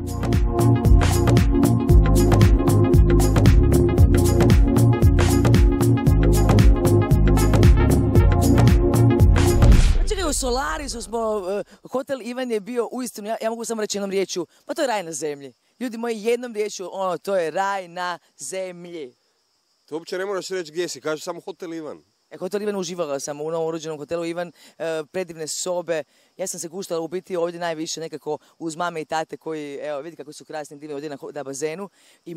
Znači u Solarisu smo, eh, hotel Ivan je bio uistinu, ja, ja mogu samo reći jednom riječu, pa to je raj na zemlji. Ljudi moji, jednom riječu ono, to je raj na zemlji. To uopće ne moraš reći gdje si, kaže samo hotel Ivan hotel Ivan uživala eh, sam u novom urođenom hotelu Ivan, eh, predivne sobe. Ja sam se guštala u biti ovdje najviše nekako uz mame i tate koji, evo, vidi kako su krasni divni ovdje na, bazenu. I,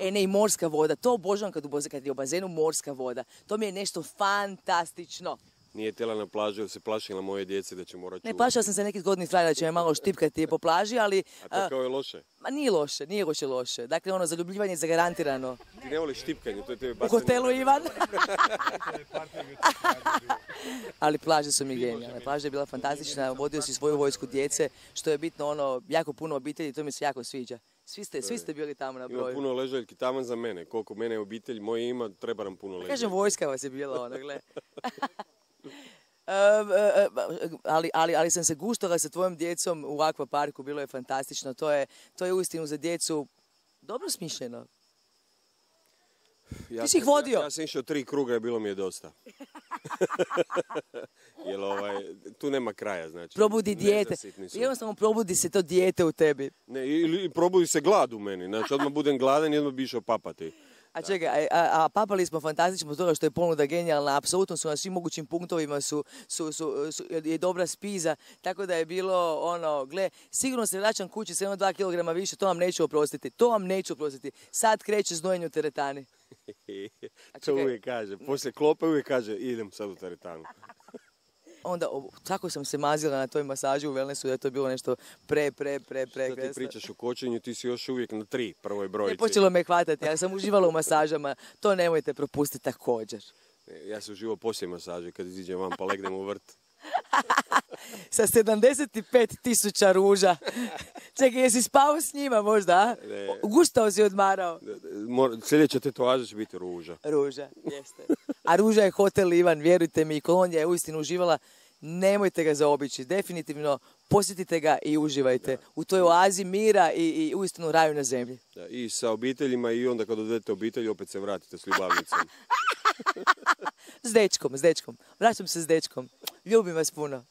e, ne, I morska voda. To obožavam kad, kad je u bazenu morska voda. To mi je nešto fantastično nije tjela na plažu jer se plašila moje djece da će morati... Ne, plašila sam se nekih godini stvari da će me malo štipkati po plaži, ali... A to kao je loše? Ma nije loše, nije hoće loše. Dakle, ono, zaljubljivanje je zagarantirano. Ti ne voliš štipkanje, to je tebe baš... U hotelu Ivan. ali plaža su mi genijalne. Plaža je bila fantastična, vodio si svoju vojsku djece, što je bitno, ono, jako puno obitelji, to mi se jako sviđa. Svi ste, svi ste bili tamo na broju. Ima puno ležaljki, tamo za mene. Koliko mene obitelj moje ima, treba nam puno pa ležaljki. Kažem, vojska vas je bila ona, Ehm, e, e, ali, sam se guštala sa tvojom djecom u parku bilo je fantastično. To je, to je uistinu za djecu dobro smišljeno. Ja Ti si ih vodio? Ja, sam išao tri kruga i bilo mi je dosta. Ovaj, tu nema kraja, znači. Probudi dijete. Jednostavno probudi se to dijete u tebi. Ne, ili probudi se glad u meni. Znači, odmah budem gladan i odmah bi išao papati. A čekaj, a, a, papali smo fantastično zbog toga što je ponuda genijalna, apsolutno su na svim mogućim punktovima je dobra spiza, tako da je bilo ono, gle, sigurno se vraćam kući sa jedno dva kilograma više, to vam neću oprostiti, to vam neću oprostiti. Sad kreće znojenje u teretani. to uvijek kaže, poslije klope uvijek kaže, idem sad u teretanu. Onda tako sam se mazila na toj masaži u wellnessu da je to bilo nešto pre, pre, pre, pre. Što ti pričaš o kočenju, ti si još uvijek na tri prvoj brojici. Ne počelo me hvatati, ja sam uživala u masažama, to nemojte propustiti također. E, ja sam uživao poslije masaže kad iziđem vam pa legnem u vrt. Sa 75 tisuća ruža. Čekaj, jesi spao s njima možda, a? Ne. si odmarao? sljedeća tetovaža će biti ruža. Ruža, jeste. A ruža je hotel Ivan, vjerujte mi, Kolonija je uistinu uživala. Nemojte ga zaobići, definitivno posjetite ga i uživajte. U toj oazi mira i, uistinu raju na zemlji. I sa obiteljima i onda kad odvedete obitelj opet se vratite s ljubavnicom. s dečkom, s dečkom. Vraćam se s dečkom. Ljubim vas puno.